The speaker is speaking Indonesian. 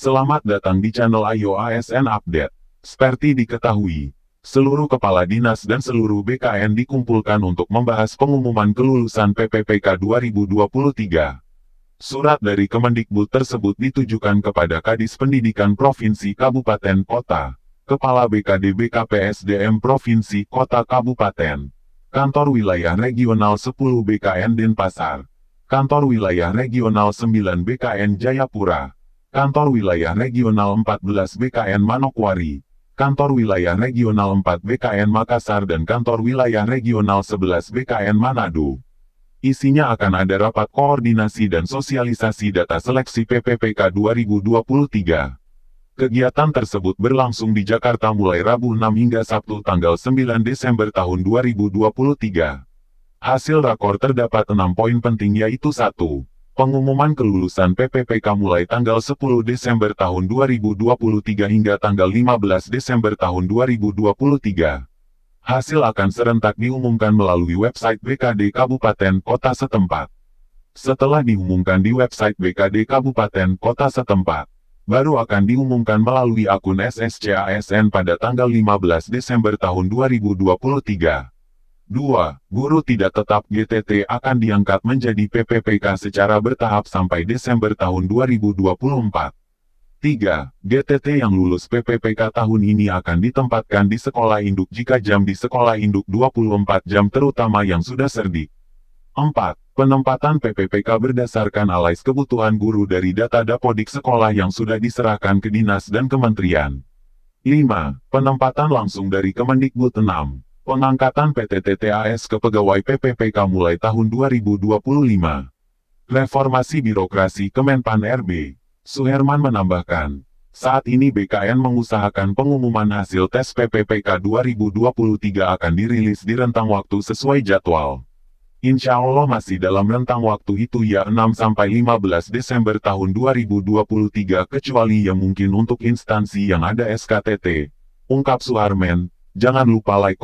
Selamat datang di channel Ayo ASN Update. Seperti diketahui, seluruh kepala dinas dan seluruh BKN dikumpulkan untuk membahas pengumuman kelulusan PPPK 2023. Surat dari Kemendikbud tersebut ditujukan kepada Kadis Pendidikan Provinsi Kabupaten Kota, Kepala BKD BKPSDM Provinsi Kota Kabupaten, Kantor Wilayah Regional 10 BKN Denpasar, Kantor Wilayah Regional 9 BKN Jayapura, Kantor Wilayah Regional 14 BKN Manokwari, Kantor Wilayah Regional 4 BKN Makassar dan Kantor Wilayah Regional 11 BKN Manado. Isinya akan ada rapat koordinasi dan sosialisasi data seleksi PPPK 2023. Kegiatan tersebut berlangsung di Jakarta mulai Rabu 6 hingga Sabtu tanggal 9 Desember tahun 2023. Hasil rakor terdapat enam poin penting yaitu 1. Pengumuman kelulusan PPPK mulai tanggal 10 Desember tahun 2023 hingga tanggal 15 Desember tahun 2023. Hasil akan serentak diumumkan melalui website BKD Kabupaten Kota setempat. Setelah diumumkan di website BKD Kabupaten Kota setempat, baru akan diumumkan melalui akun SSCASN pada tanggal 15 Desember tahun 2023. 2. Guru tidak tetap GTT akan diangkat menjadi PPPK secara bertahap sampai Desember tahun 2024. 3. GTT yang lulus PPPK tahun ini akan ditempatkan di sekolah induk jika jam di sekolah induk 24 jam terutama yang sudah serdi. 4. Penempatan PPPK berdasarkan alais kebutuhan guru dari data dapodik sekolah yang sudah diserahkan ke dinas dan kementerian. 5. Penempatan langsung dari Kemendikbud 6. Pengangkatan PT TTAS ke pegawai PPPK mulai tahun 2025. Reformasi birokrasi Kemenpan RB. Suherman menambahkan, saat ini BKN mengusahakan pengumuman hasil tes PPPK 2023 akan dirilis di rentang waktu sesuai jadwal. Insya Allah masih dalam rentang waktu itu ya 6-15 Desember tahun 2023 kecuali yang mungkin untuk instansi yang ada SKTT. Ungkap Suharmen, jangan lupa like